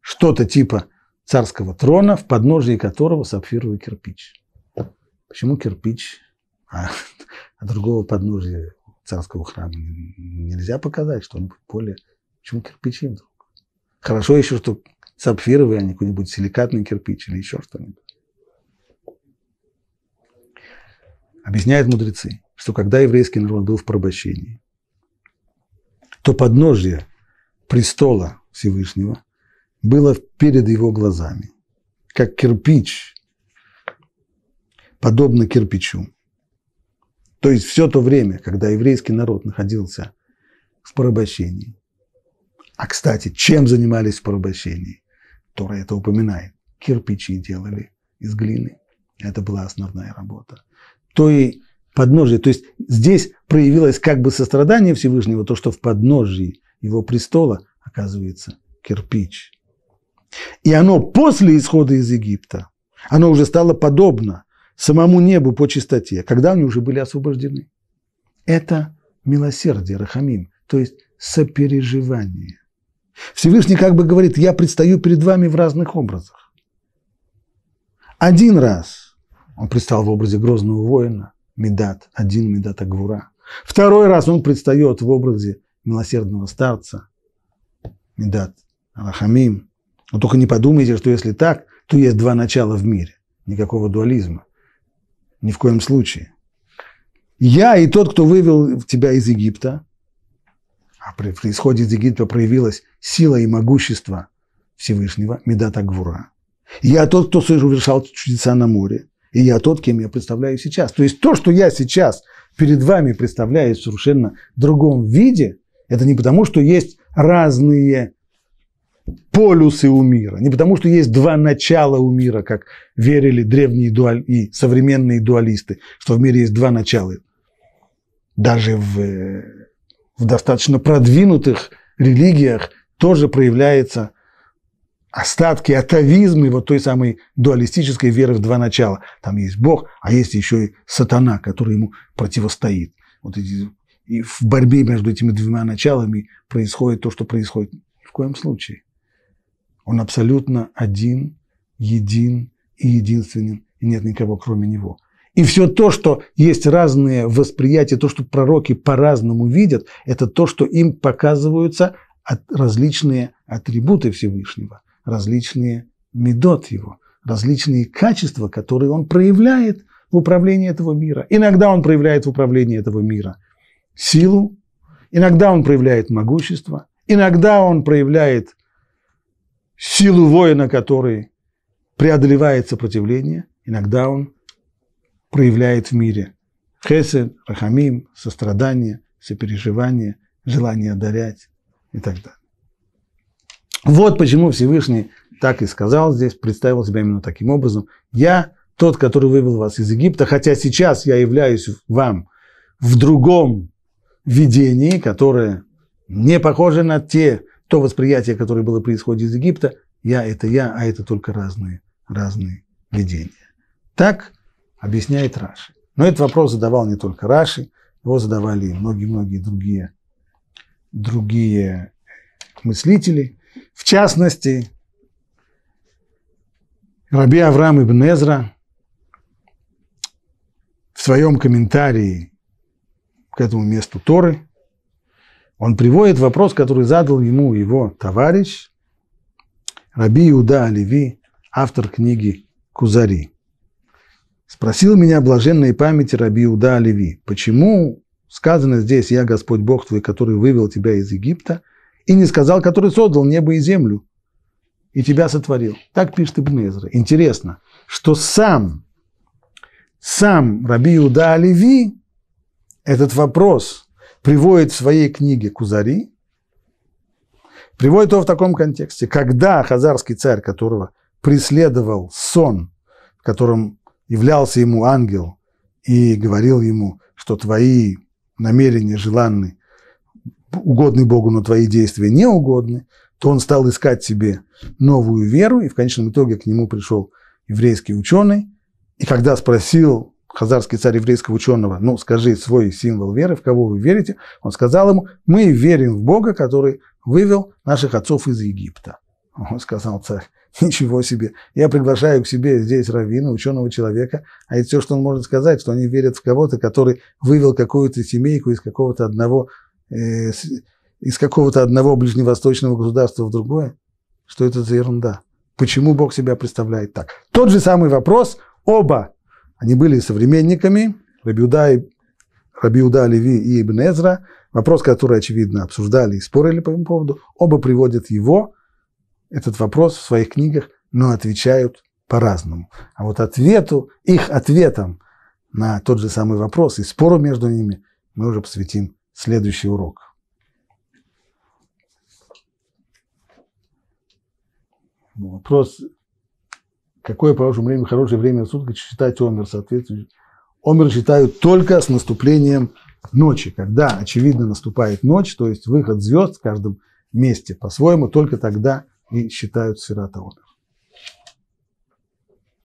S1: Что-то типа царского трона, в подножии которого сапфировый кирпич. Почему кирпич? А, а другого подножия царского храма нельзя показать, что он более... Почему кирпичи вдруг? Хорошо еще, что сапфировые а не какой-нибудь силикатный кирпич или еще что-нибудь. Объясняют мудрецы что когда еврейский народ был в порабощении, то подножье престола Всевышнего было перед его глазами, как кирпич, подобно кирпичу. То есть все то время, когда еврейский народ находился в порабощении. А, кстати, чем занимались в порабощении? Тора это упоминает. Кирпичи делали из глины. Это была основная работа. То и подножие. То есть здесь проявилось как бы сострадание Всевышнего, то, что в подножии его престола оказывается кирпич. И оно после исхода из Египта, оно уже стало подобно самому небу по чистоте, когда они уже были освобождены. Это милосердие, рахамим, то есть сопереживание. Всевышний как бы говорит, я предстаю перед вами в разных образах. Один раз он предстал в образе грозного воина, Медат, один Медат Агвура. Второй раз он предстает в образе милосердного старца, Медат Алахамим. Но только не подумайте, что если так, то есть два начала в мире. Никакого дуализма. Ни в коем случае. Я и тот, кто вывел тебя из Египта, а при, исходе из Египта проявилась сила и могущество Всевышнего, Медата Гвура. Я тот, кто совершал чудеса на море и я тот, кем я представляю сейчас. То есть то, что я сейчас перед вами представляю в совершенно другом виде, это не потому, что есть разные полюсы у мира, не потому, что есть два начала у мира, как верили древние дуаль... и современные дуалисты, что в мире есть два начала. Даже в, в достаточно продвинутых религиях тоже проявляется остатки, атовизм вот той самой дуалистической веры в два начала. Там есть Бог, а есть еще и сатана, который ему противостоит. Вот эти, и в борьбе между этими двумя началами происходит то, что происходит. Ни в коем случае. Он абсолютно один, един и единственен, и нет никого кроме него. И все то, что есть разные восприятия, то, что пророки по-разному видят, это то, что им показываются различные атрибуты Всевышнего различные медот его, различные качества, которые он проявляет в управлении этого мира. Иногда он проявляет в управлении этого мира силу, иногда он проявляет могущество, иногда он проявляет силу воина, который преодолевает сопротивление, иногда он проявляет в мире хесед, рахамим, сострадание, сопереживание, желание дарять и так далее. Вот почему Всевышний так и сказал здесь, представил себя именно таким образом. Я тот, который вывел вас из Египта, хотя сейчас я являюсь вам в другом видении, которое не похоже на те, то восприятие, которое было при исходе из Египта. Я – это я, а это только разные, разные видения. Так объясняет Раши. Но этот вопрос задавал не только Раши, его задавали и многие-многие другие, другие мыслители – в частности, Раби Авраам Ибн Эзра в своем комментарии к этому месту Торы, он приводит вопрос, который задал ему его товарищ, Раби Иуда Оливи, автор книги Кузари. Спросил меня блаженной памяти Раби Иуда Оливи, почему сказано здесь «Я Господь Бог твой, который вывел тебя из Египта», и не сказал, который создал небо и землю, и тебя сотворил. Так пишет Ибнезра. Интересно, что сам, сам Раби Иуда Оливи этот вопрос приводит в своей книге Кузари, приводит его в таком контексте. Когда хазарский царь, которого преследовал сон, в котором являлся ему ангел и говорил ему, что твои намерения желанны угодны Богу, но твои действия не угодны, то он стал искать себе новую веру, и в конечном итоге к нему пришел еврейский ученый, и когда спросил хазарский царь еврейского ученого, ну, скажи свой символ веры, в кого вы верите, он сказал ему, мы верим в Бога, который вывел наших отцов из Египта. Он сказал царь, ничего себе, я приглашаю к себе здесь раввина, ученого человека, а это все, что он может сказать, что они верят в кого-то, который вывел какую-то семейку из какого-то одного Э, из какого-то одного ближневосточного государства в другое? Что это за ерунда? Почему Бог себя представляет так? Тот же самый вопрос оба. Они были современниками, Рабиуда, и, Рабиуда Леви и Ибн Эзра. Вопрос, который, очевидно, обсуждали и спорили по этому поводу. Оба приводят его, этот вопрос, в своих книгах, но отвечают по-разному. А вот ответу, их ответом на тот же самый вопрос и спору между ними мы уже посвятим следующий урок. Вопрос, какое, по вашему времени, хорошее время суток считать Омер соответствующий? Омер считают только с наступлением ночи, когда, очевидно, наступает ночь, то есть выход звезд в каждом месте по-своему, только тогда и считают сирата Омер.